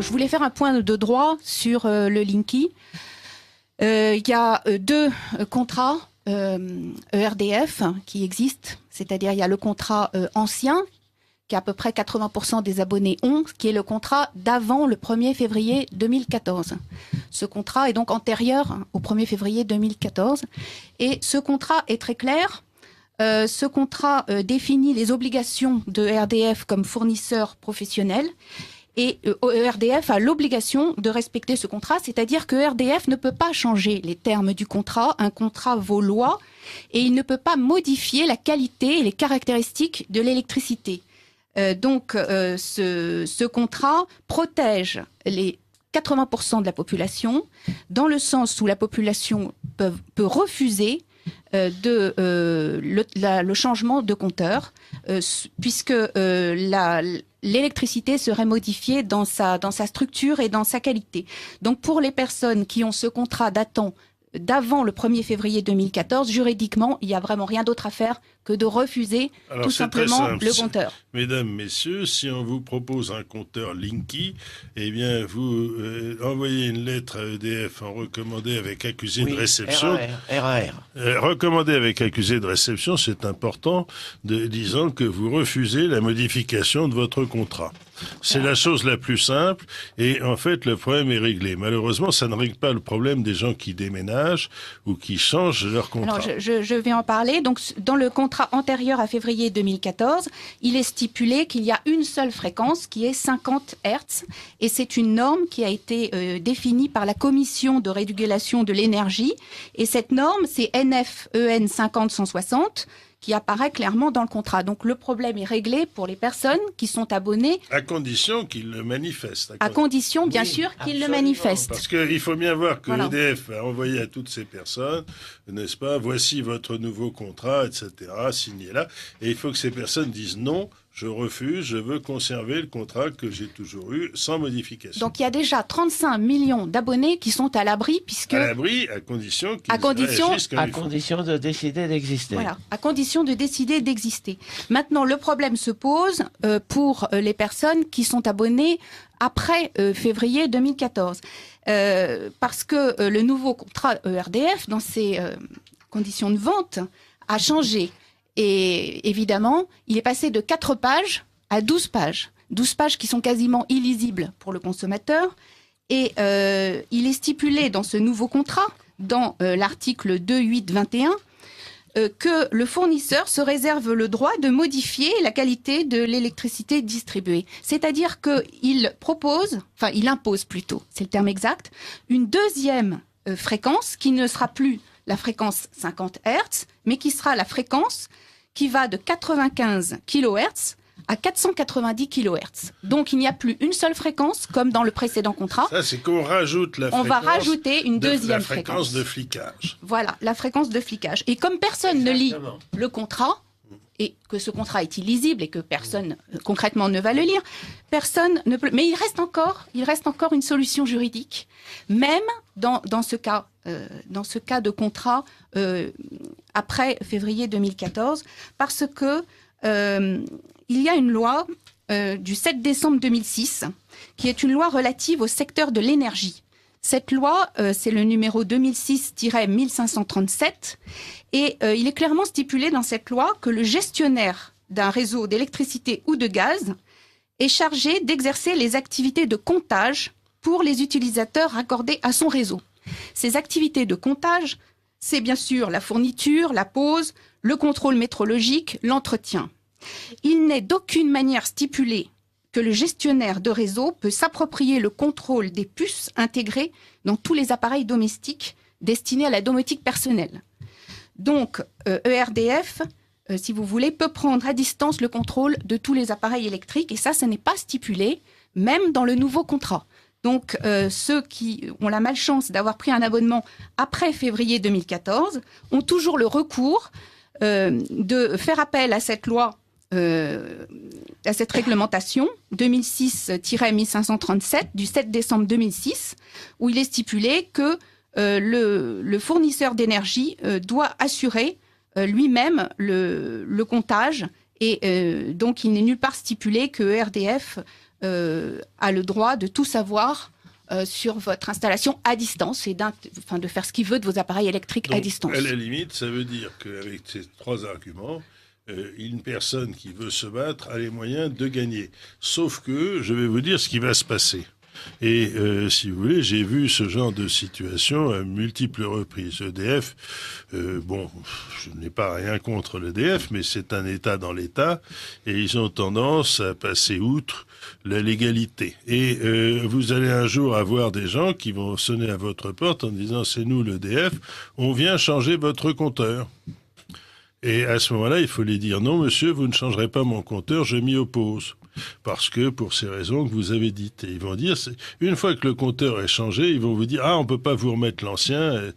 je voulais faire un point de droit sur euh, le Linky. Euh, il y a euh, deux contrats ERDF e qui existent, c'est-à-dire il y a le contrat ancien qui à peu près 80% des abonnés ont, qui est le contrat d'avant le 1er février 2014. Ce contrat est donc antérieur au 1er février 2014. Et ce contrat est très clair. ce contrat définit les obligations de e RDF comme fournisseur professionnel et ERDF euh, e a l'obligation de respecter ce contrat, c'est-à-dire que ERDF ne peut pas changer les termes du contrat. Un contrat vaut loi et il ne peut pas modifier la qualité et les caractéristiques de l'électricité. Euh, donc euh, ce, contrat protège les 80% de la population, dans le sens où la population peut refuser euh, de euh, le, changement de compteur, euh, puisque la, l'électricité serait modifiée dans sa, dans sa structure et dans sa qualité. Donc pour les personnes qui ont ce contrat datant d'avant le 1er février 2014, juridiquement, il n'y a vraiment rien d'autre à faire que de refuser tout simplement le compteur. Mesdames, messieurs, si on vous propose un compteur Linky, eh bien, vous euh, envoyez une lettre à EDF en recommandé avec accusé de réception. RAR. Euh, recommandé avec accusé de réception, c'est important, de, disant que vous refusez la modification de votre contrat. C'est la chose la plus simple et en fait le problème est réglé. Malheureusement, ça ne règle pas le problème des gens qui déménagent ou qui changent leur contrat. Alors, je, vais en parler. Donc dans le compte contrat antérieur à février 2014, il est stipulé qu'il y a une seule fréquence qui est 50 Hz et c'est une norme qui a été euh, définie par la Commission de régulation de l'énergie et cette norme c'est NFEN 50 160 qui apparaît clairement dans le contrat. Donc le problème est réglé pour les personnes qui sont abonnées. À condition qu'ils le manifestent. À, condition, bien sûr, qu'ils le manifestent. Parce qu'il faut bien voir que l'EDF a envoyé à toutes ces personnes, n'est-ce pas, voici votre nouveau contrat, etc., signé là. Et il faut que ces personnes disent non je refuse, je veux conserver le contrat que j'ai toujours eu sans modification. Donc il y a déjà 35 millions d'abonnés qui sont à l'abri puisque... À l'abri, à condition qu'ils à condition, à condition de décider d'exister. Voilà, à condition de décider d'exister. Maintenant, le problème se pose euh, pour euh, les personnes qui sont abonnées après euh, février 2014. parce que le nouveau contrat ERDF, dans ses conditions de vente, a changé. Et évidemment, il est passé de 4 pages à 12 pages. 12 pages qui sont quasiment illisibles pour le consommateur. Et euh, il est stipulé dans ce nouveau contrat, dans euh, l'article 2.8.21, euh, que le fournisseur se réserve le droit de modifier la qualité de l'électricité distribuée. C'est-à-dire qu'il propose, enfin il impose plutôt, c'est le terme exact, une deuxième fréquence qui ne sera plus la fréquence 50 Hz, mais qui sera la fréquence qui va de 95 kHz à 490 kHz. Donc il n'y a plus une seule fréquence comme dans le précédent contrat. Ça c'est qu'on rajoute la On va rajouter une de, deuxième fréquence, de flicage. Voilà, la fréquence de flicage. Et comme personne ne lit le contrat, et que ce contrat est illisible et que personne concrètement ne va le lire, personne ne peut. Mais il reste encore, il reste encore une solution juridique, même dans, ce cas, euh, dans ce cas de contrat euh, après février 2014, parce que euh, il y a une loi du 7 décembre 2006 qui est une loi relative au secteur de l'énergie cette loi, euh, c'est le numéro 2006-1537, et euh, il est clairement stipulé dans cette loi que le gestionnaire d'un réseau d'électricité ou de gaz est chargé d'exercer les activités de comptage pour les utilisateurs accordés à son réseau. Ces activités de comptage, c'est bien sûr la fourniture, la pose, le contrôle métrologique, l'entretien. Il n'est d'aucune manière stipulé que le gestionnaire de réseau peut s'approprier le contrôle des puces intégrées dans tous les appareils domestiques destinés à la domotique personnelle. Donc, ERDF, euh, e euh, si vous voulez, peut prendre à distance le contrôle de tous les appareils électriques, et ça, ce n'est pas stipulé, même dans le nouveau contrat. Donc, euh, ceux qui ont la malchance d'avoir pris un abonnement après février 2014 ont toujours le recours de faire appel à cette loi euh, à cette réglementation 2006-1537 du 7 décembre 2006, où il est stipulé que euh, le, fournisseur d'énergie euh, doit assurer lui-même le, comptage. Et donc, il n'est nulle part stipulé que RDF a le droit de tout savoir sur votre installation à distance et de faire ce qu'il veut de vos appareils électriques à distance. À la limite, ça veut dire qu'avec ces trois arguments, euh, une personne qui veut se battre a les moyens de gagner. Sauf que je vais vous dire ce qui va se passer. Et euh, si vous voulez, j'ai vu ce genre de situation à multiples reprises. EDF, euh, bon, je n'ai pas rien contre l'EDF, mais c'est un État dans l'État, et ils ont tendance à passer outre la légalité. Et vous allez un jour avoir des gens qui vont sonner à votre porte en disant c'est nous l'EDF, on vient changer votre compteur. Et à ce moment-là, il faut lui dire non, monsieur, vous ne changerez pas mon compteur, je m'y oppose. Parce que pour ces raisons que vous avez dites. ils vont dire, une fois que le compteur est changé, ils vont vous dire, ah, on ne peut pas vous remettre l'ancien. Euh,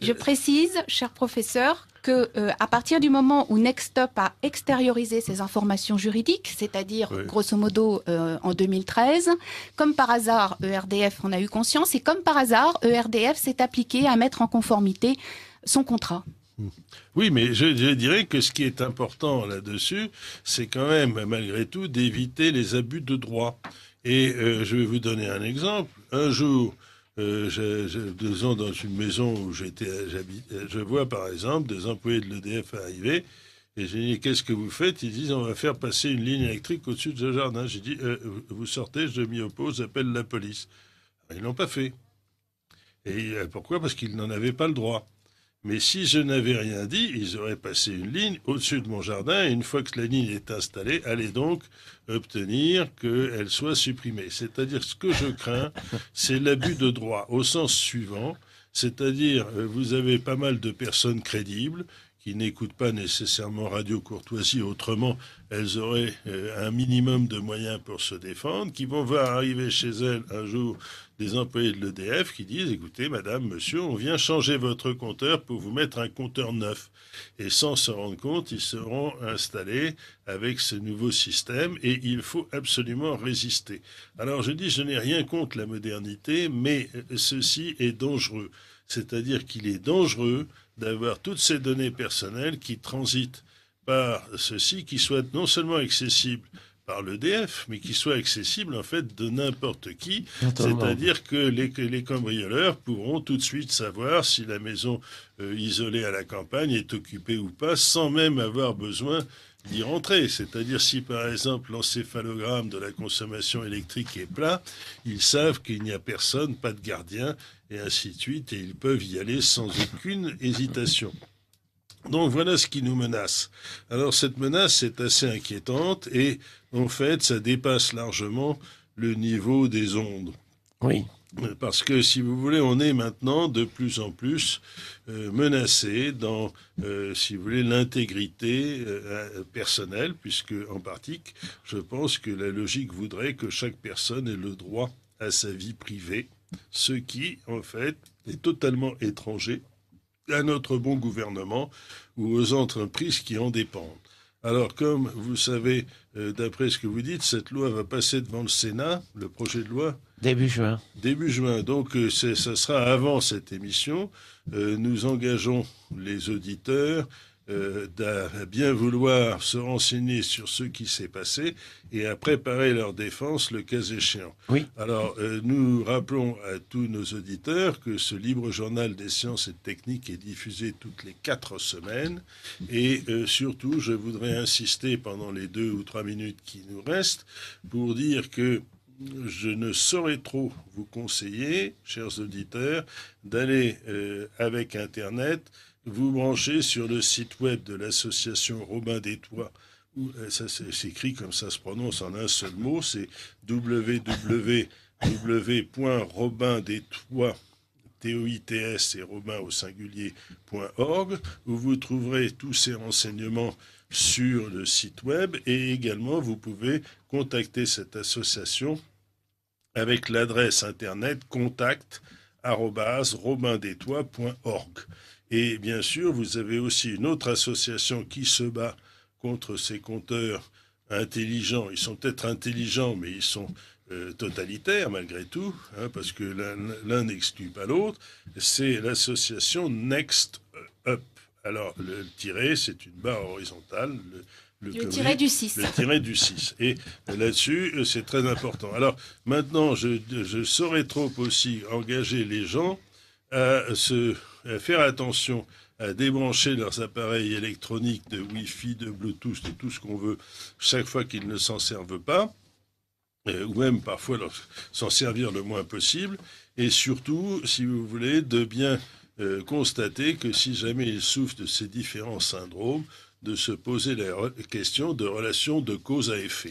je précise, cher professeur, que euh, à partir du moment où Nextop a extériorisé ses informations juridiques, c'est-à-dire grosso modo euh, en 2013, comme par hasard ERDF en a eu conscience et comme par hasard ERDF s'est appliqué à mettre en conformité son contrat. Oui, mais je, dirais que ce qui est important là-dessus, c'est quand même, malgré tout, d'éviter les abus de droit. Et euh, je vais vous donner un exemple. Un jour, euh, deux ans dans une maison où j'étais, euh, je vois par exemple des employés de l'EDF arriver. Et j'ai dit, qu'est-ce que vous faites Ils disent, on va faire passer une ligne électrique au-dessus de ce jardin. J'ai dit, vous sortez, je m'y oppose, j'appelle la police. Ils l'ont pas fait. Et pourquoi Parce qu'ils n'en avaient pas le droit. Mais si je n'avais rien dit, ils auraient passé une ligne au-dessus de mon jardin. Et une fois que la ligne est installée, allez donc obtenir qu'elle soit supprimée. C'est-à-dire, ce que je crains, c'est l'abus de droit au sens suivant. C'est-à-dire, euh, vous avez pas mal de personnes crédibles qui n'écoutent pas nécessairement Radio Courtoisie, autrement elles auraient euh, un minimum de moyens pour se défendre, qui vont voir arriver chez elles un jour des employés de l'EDF qui disent écoutez, madame, monsieur, on vient changer votre compteur pour vous mettre un compteur neuf. Et sans se rendre compte, ils seront installés avec ce nouveau système et il faut absolument résister. Alors je dis je n'ai rien contre la modernité, mais ceci est dangereux. C'est-à-dire qu'il est dangereux d'avoir toutes ces données personnelles qui transitent par ceci, qui soient non seulement accessibles par l'EDF, mais qui soit accessible en fait de n'importe qui. C'est-à-dire que les, cambrioleurs pourront tout de suite savoir si la maison euh, isolée à la campagne est occupée ou pas, sans même avoir besoin d'y rentrer. C'est-à-dire si par exemple l'encéphalogramme de la consommation électrique est plat, ils savent qu'il n'y a personne, pas de gardien, et ainsi de suite, et ils peuvent y aller sans aucune hésitation. Donc voilà ce qui nous menace. Alors cette menace est assez inquiétante et en fait ça dépasse largement le niveau des ondes. Oui. Parce que si vous voulez, on est maintenant de plus en plus euh, menacé dans, euh, si vous voulez, l'intégrité euh, personnelle, puisque en pratique, je pense que la logique voudrait que chaque personne ait le droit à sa vie privée, ce qui, en fait, est totalement étranger à notre bon gouvernement ou aux entreprises qui en dépendent. Alors, comme vous savez, euh, d'après ce que vous dites, cette loi va passer devant le Sénat, le projet de loi. Début juin. Début juin. Donc, euh, ça sera avant cette émission. Euh, nous engageons les auditeurs euh, de bien vouloir se renseigner sur ce qui s'est passé et à préparer leur défense le cas échéant. Oui. Alors, euh, nous rappelons à tous nos auditeurs que ce libre journal des sciences et techniques est diffusé toutes les quatre semaines. Et euh, surtout, je voudrais insister pendant les deux ou trois minutes qui nous restent pour dire que je ne saurais trop vous conseiller, chers auditeurs, d'aller avec Internet vous branchez sur le site web de l'association Robin des Toits, où euh, ça s'écrit comme ça se prononce en un seul mot, c'est www.robindetoits et Robin au singulier.org, où vous trouverez tous ces renseignements sur le site web et également vous pouvez contacter cette association avec l'adresse internet contact@robindetoits.org et bien sûr, vous avez aussi une autre association qui se bat contre ces compteurs intelligents. Ils sont peut-être intelligents, mais ils sont euh, totalitaires malgré tout, hein, parce que l'un n'exclut pas l'autre. C'est l'association Next Up. Alors, le tiré, c'est une barre horizontale. Le, le, tiré du 6. Le tiré du 6. Et là-dessus, euh, c'est très important. Alors, maintenant, je, je saurais trop aussi engager les gens à se faire attention à débrancher leurs appareils électroniques de Wi-Fi, de Bluetooth, de tout ce qu'on veut, chaque fois qu'ils ne s'en servent pas, euh, ou même parfois s'en servir le moins possible, et surtout, si vous voulez, de bien euh, constater que si jamais ils souffrent de ces différents syndromes, de se poser la question de relation de cause à effet.